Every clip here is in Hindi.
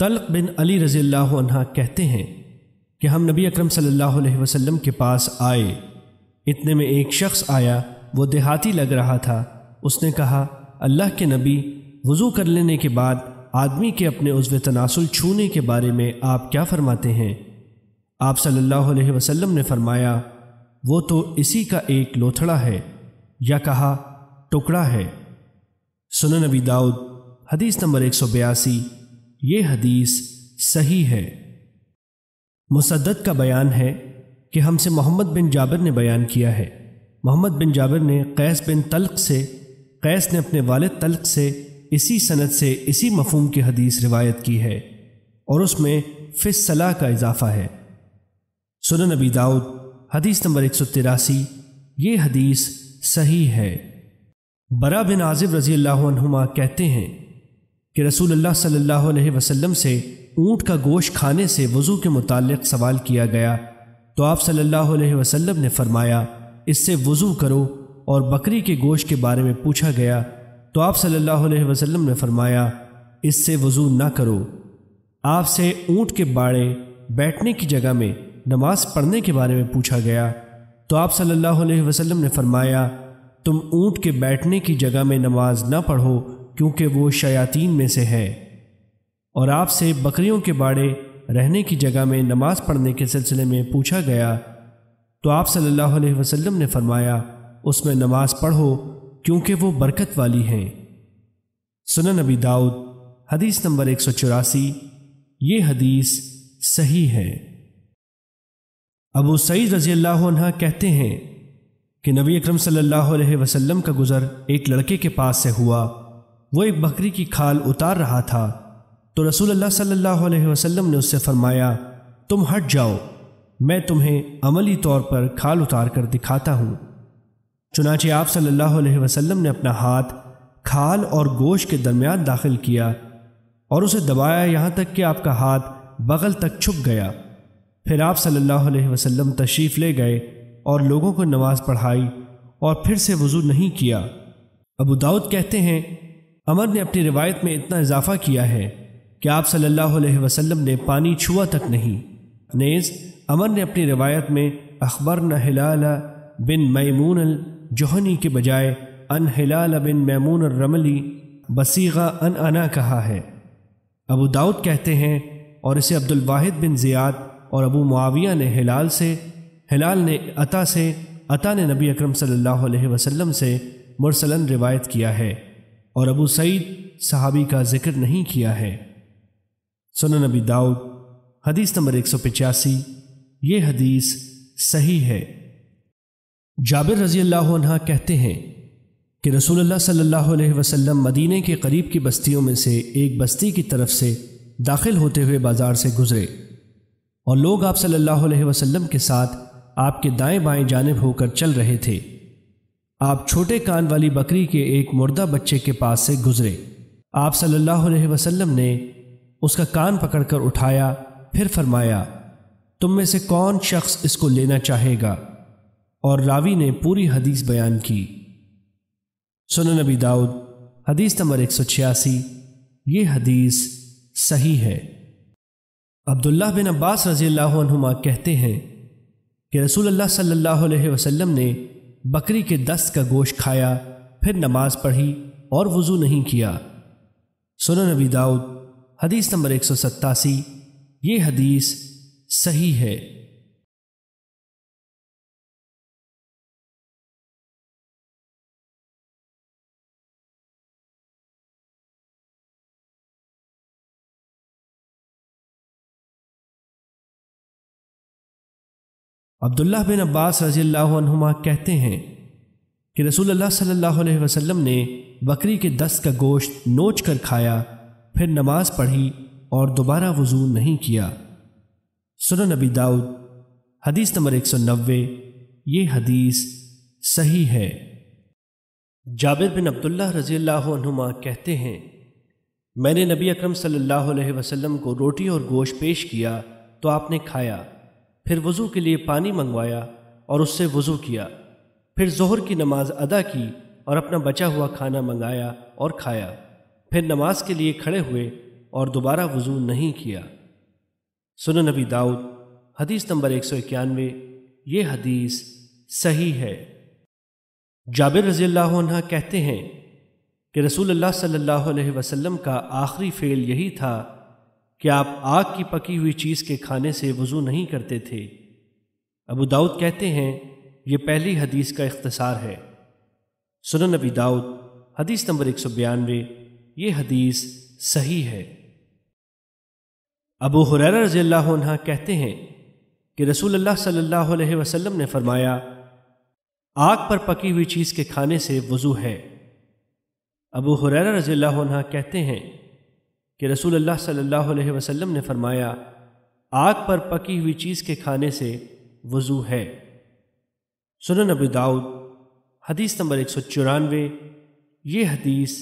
तलक बिन अली रज़ी अल्लाह कहते हैं कि हम नबी अकरम सल्लल्लाहु अलैहि वसल्लम के पास आए इतने में एक शख्स आया वो देहाती लग रहा था उसने कहा अल्लाह के नबी वज़ू कर लेने के बाद आदमी के अपने उज्व तनासुल छूने के बारे में आप क्या फ़रमाते हैं आप सल्लल्लाहु अलैहि वसल्लम ने फ़रमाया वो तो इसी का एक लोथड़ा है या कहा टुकड़ा है सुन नबी दाऊद हदीस नंबर एक सौ बयासी ये हदीस सही है मुसद्दत का बयान है कि हमसे मोहम्मद बिन जाबिर ने बयान किया है मोहम्मद बिन जाबिर ने कैस बिन तल्क से कैस ने अपने वालिद तल्क से इसी सनत से इसी मफहम की हदीस रिवायत की है और उसमें फिसला का इजाफा है सुन नबी दाऊद हदीस नंबर एक सौ तिरासी ये हदीस सही है बरा बिन आजिब रजी अल्लाहुमा कहते हैं कि रसूल सल्लल्लाहु अलैहि वसल्लम से ऊँट का गोश्त खाने से वज़ू के मुतालिक सवाल किया गया तो आप सल्लल्लाहु अलैहि वसल्लम ने फरमाया इससे वज़ू करो और बकरी के गोश्त के बारे में पूछा गया तो आप सल्लल्लाहु अलैहि वसल्लम ने फरमाया इससे वज़ू ना करो आपसे ऊँट के बाड़े बैठने की जगह में नमाज पढ़ने के बारे में पूछा गया तो आप सल्लल्लाहु अलैहि वसल्लम ने फरमाया तुम ऊँट के बैठने की जगह में नमाज ना पढ़ो क्योंकि वो शयातीन में से है और आपसे बकरियों के बाड़े रहने की जगह में नमाज पढ़ने के सिलसिले में पूछा गया तो आप सल्लल्लाहु अलैहि वसल्लम ने फरमाया उसमें नमाज पढ़ो क्योंकि वो बरकत वाली हैं सुना नबी दाऊद हदीस नंबर एक सौ चौरासी ये हदीस सही है अबू सईद रजी अल्लाह कहते हैं कि नबी अकरम सल्लल्लाहु अलैहि वसल्लम का गुज़र एक लड़के के पास से हुआ वो एक बकरी की खाल उतार रहा था तो रसूल सल्लल्लाहु अलैहि वसल्लम ने उससे फरमाया तुम हट जाओ मैं तुम्हें अमली तौर पर खाल उतार कर दिखाता हूँ चुनाचे आप सल्लल्लाहु अलैहि वसल्लम ने अपना हाथ खाल और गोश के दरमियान दाखिल किया और उसे दबाया यहाँ तक कि आपका हाथ बगल तक छुप गया फिर आप सल्लल्लाहु अलैहि वसल्लम तशरीफ़ ले गए और लोगों को नमाज़ पढ़ाई और फिर से वज़ू नहीं किया अबू दाऊद कहते हैं अमर ने अपनी रिवायत में इतना इजाफा किया है कि आप सल्लल्लाहु अलैहि वसल्लम ने पानी छुआ तक नहीं नेज़ अमर ने अपनी रिवायत में अखबर न हिलाला बिन मैमून अल जोहनी के बजाय अन हिलाल बिन मैमून रमली बसीगा अन अना कहा है अबू दाऊद कहते हैं और इसे अब्दुल वाहिद बिन ज़ियाद और अबू मुआविया ने हिलाल से हिलाल ने अता से अता ने नबी अकरम सल्लल्लाहु अलैहि वसल्लम से मुरसलन रिवायत किया है और अबू सईद सहाबी का जिक्र नहीं किया है सुन नबी दाऊद हदीस नंबर एक सौ पिचासी ये हदीस सही है जाबिर रजी अल्लाह कहते हैं कि रसूलुल्लाह सल्लल्लाहु अलैहि वसल्लम मदीने के करीब की बस्तियों में से एक बस्ती की तरफ से दाखिल होते हुए बाजार से गुजरे और लोग आप सल्लल्लाहु अलैहि वसल्लम के साथ आपके दाएं बाएं जानब होकर चल रहे थे आप छोटे कान वाली बकरी के एक मुर्दा बच्चे के पास से गुजरे आप सल्लल्लाहु अलैहि वसल्लम ने उसका कान पकड़कर उठाया फिर फरमाया तुम में से कौन शख्स इसको लेना चाहेगा और रावी ने पूरी हदीस बयान की सुन नबी दाऊद हदीस नंबर एक सौ छियासी ये हदीस सही है अब्दुल्ला बिन अब्बास रजी कहते हैं कि रसूल अल्लाह सल्लल्लाहु अलैहि वसल्लम ने बकरी के दस्त का गोश्त खाया फिर नमाज पढ़ी और वज़ू नहीं किया सुनो नबी दाऊद हदीस नंबर एक सौ सत्तासी ये हदीस सही है अब्दुल्ला बिन अब्बास रजील्हुमा कहते हैं कि रसूलुल्लाह सल्लल्लाहु अलैहि वसल्लम ने बकरी के दस का गोश्त नोच कर खाया फिर नमाज पढ़ी और दोबारा वजू नहीं किया सुन नबी दाऊद हदीस नंबर एक सौ नब्बे ये हदीस सही है जाबिर बिन अब्दुल्ला रजील्हुमा कहते हैं मैंने नबी अकरम सल्लल्लाहु अलैहि वसल्लम को रोटी और गोश्त पेश किया तो आपने खाया फिर वज़ू के लिए पानी मंगवाया और उससे वज़ू किया फिर जहर की नमाज अदा की और अपना बचा हुआ खाना मंगाया और खाया फिर नमाज के लिए खड़े हुए और दोबारा वज़ू नहीं किया सुन नबी दाऊद हदीस नंबर एक सौ इक्यानवे ये हदीस सही है जाबिर रज़ी कहते हैं कि रसूल अल्लाह सल्लल्लाहु अलैहि वसल्लम का आखिरी फ़ेल यही था कि आप आग की पकी हुई चीज़ के खाने से वज़ू नहीं करते थे अबू दाऊद कहते हैं यह पहली हदीस का इख्तसार है सुन नबी दाऊद हदीस नंबर एक सौ बयानवे ये हदीस सही है अबू हुरर रजील्ला कहते हैं कि रसूल अल्लाह सल्लल्लाहु अलैहि वसल्लम ने फरमाया आग पर पकी हुई चीज़ के खाने से वज़ू है अबू हुरर रजील्ला कहते हैं कि रसूल अल्लाह सल्लल्लाहु अलैहि वसल्लम ने फरमाया आग पर पकी हुई चीज़ के खाने से वज़ू है सुन अब दाऊद हदीस नंबर एक सौ चौरानवे ये हदीस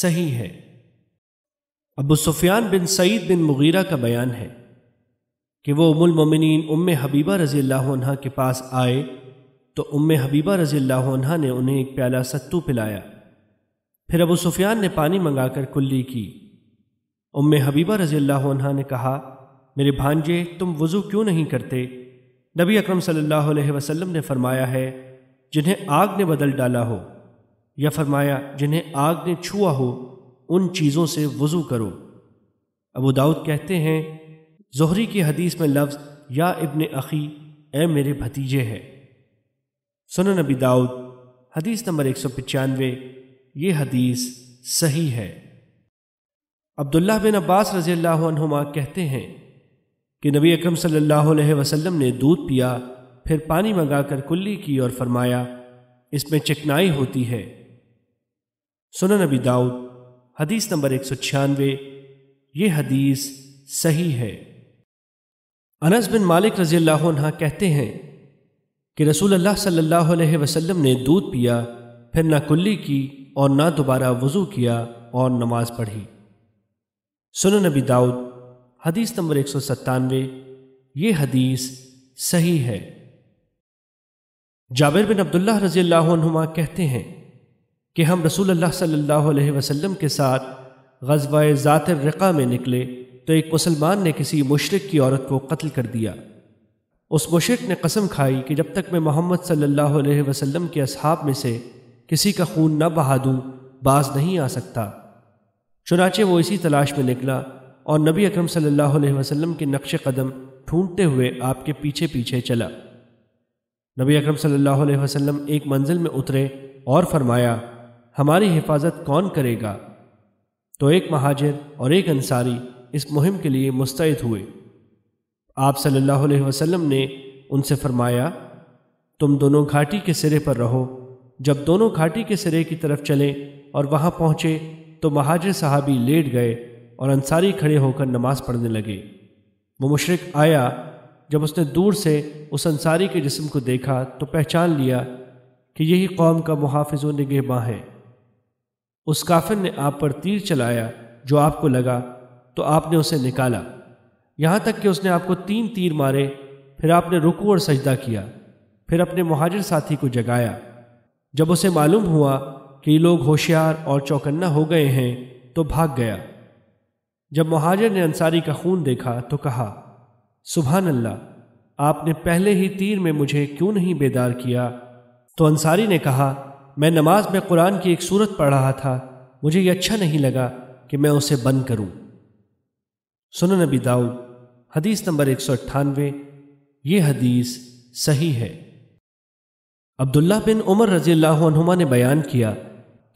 सही है Abu Sufyan bin Saeed bin Mughira का बयान है कि वो उमुल मोमिनीन उम हबीबा रज़ी अल्लाह के पास आए तो उम हबीबा रज़ी अल्लाह ने उन्हें एक प्याला सत्तू पिलाया फिर अबू सुफियान ने पानी मंगाकर कुल्ली की उम्म हबीबा रज़ी अल्लाह ने कहा मेरे भांजे तुम वज़ू क्यों नहीं करते नबी अकरम सल्लल्लाहु अलैहि वसल्लम ने फरमाया है जिन्हें आग ने बदल डाला हो या फरमाया जिन्हें आग ने छुआ हो उन चीज़ों से वज़ू करो अबू दाऊद कहते हैं जोहरी की हदीस में लफ्ज़ या इबन अखी ए मेरे भतीजे है सुनो नबी दाऊद हदीस नंबर एक सौ पचानवे ये हदीस सही है अब्दुल्ला बिन अब्बास रजी कहते हैं कि नबी अकरम सल्लल्लाहु अलैहि वसल्लम ने दूध पिया फिर पानी मंगाकर कुल्ली की और फरमाया इसमें चिकनाई होती है सुन नबी दाऊद हदीस नंबर एक सौ छियानवे ये हदीस सही है अनस बिन मालिक रजी अल्लाह कहते हैं कि रसूल अल्लाह सल्लल्लाहु अलैहि वसल्लम ने दूध पिया फिर ना कुल्ली की और ना दोबारा वज़ू किया और नमाज पढ़ी सुन नबी दाऊद हदीस नंबर एक सौ सत्तानवे ये हदीस सही है जाबिर बिन अब्दुल्ला रजी अल्लाहुमा कहते हैं कि हम रसूल अल्लाह सल्लल्लाहु अलैहि वसल्लम के साथ गजबाए ज़ातर रक़ा में निकले तो एक मुसलमान ने किसी मुशरक की औरत को कत्ल कर दिया उस मुशरक ने कसम खाई कि जब तक मैं मोहम्मद सल्लल्लाहु अलैहि वसल्लम के असहाब में से किसी का खून न बहा दूँ बाज नहीं आ सकता चुनाचे वो इसी तलाश में निकला और नबी अकरम सल्लल्लाहु अलैहि वसल्लम के नक्श कदम ढूंढते हुए आपके पीछे पीछे चला नबी अकरम सल्लल्लाहु अलैहि वसल्लम एक मंजिल में उतरे और फरमाया हमारी हिफाजत कौन करेगा तो एक महाजिर और एक अंसारी इस मुहिम के लिए मुस्तैद हुए आप सल्लल्लाहु अलैहि वसल्लम ने उनसे फरमाया तुम दोनों घाटी के सिरे पर रहो जब दोनों घाटी के सिरे की तरफ चले और वहाँ पहुंचे तो महाजिर साहबी लेट गए और अंसारी खड़े होकर नमाज पढ़ने लगे वो मुशरक आया जब उसने दूर से उस अंसारी के जिस्म को देखा तो पहचान लिया कि यही कौम का मुहाफ़ निगहबा है उस काफिर ने आप पर तीर चलाया जो आपको लगा तो आपने उसे निकाला यहाँ तक कि उसने आपको तीन तीर मारे फिर आपने रुकू और सजदा किया फिर अपने महाजिर साथी को जगाया जब उसे मालूम हुआ कि लोग होशियार और चौकन्ना हो गए हैं तो भाग गया जब महाजर ने अंसारी का खून देखा तो कहा सुबह अल्लाह आपने पहले ही तीर में मुझे क्यों नहीं बेदार किया तो अंसारी ने कहा मैं नमाज में कुरान की एक सूरत पढ़ रहा था मुझे ये अच्छा नहीं लगा कि मैं उसे बंद करूं। सुनो नबी दाऊद हदीस नंबर एक सौ अट्ठानवे ये हदीस सही है अब्दुल्ला बिन उमर रजील्ला ने बयान किया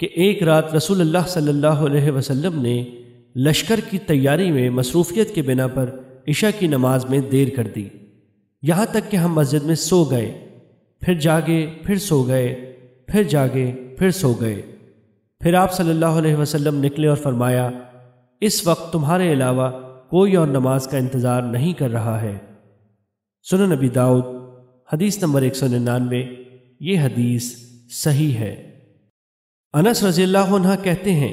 कि एक रात रसूलुल्लाह सल्लल्लाहु अलैहि वसल्लम ने लश्कर की तैयारी में मसरूफियत के बिना पर इशा की नमाज में देर कर दी यहाँ तक कि हम मस्जिद में सो गए फिर जागे फिर सो गए फिर जागे फिर सो गए फिर आप सल्लल्लाहु अलैहि वसल्लम निकले और फरमाया इस वक्त तुम्हारे अलावा कोई और नमाज का इंतज़ार नहीं कर रहा है सुनो नबी दाऊद हदीस नंबर एक सौ निन्यानवे ये हदीस सही है अनस रजील्ला कहते हैं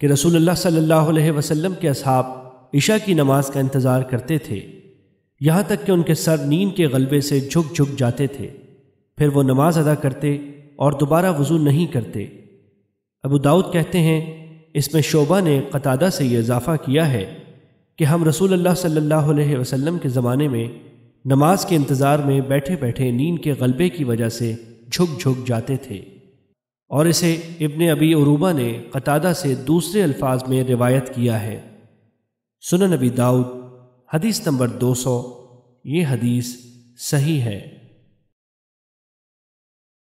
कि रसूलुल्लाह सल्लल्लाहु अलैहि वसल्लम के असहाब ईशा की नमाज का इंतज़ार करते थे यहाँ तक कि उनके सर नींद के गलबे से झुक झुक जाते थे फिर वो नमाज अदा करते और दोबारा वजू नहीं करते अबू दाऊद कहते हैं इसमें शोबा ने कतादा से ये इजाफ़ा किया है कि हम रसूल अल्लाह वसलम के ज़माने में नमाज के इंतज़ार में बैठे बैठे नींद के गलबे की वजह से झुक झुक जाते थे और इसे इब्न अबी अरूबा ने कतादा से दूसरे अल्फाज में रिवायत किया है सुन नबी दाऊद हदीस नंबर 200 ये हदीस सही है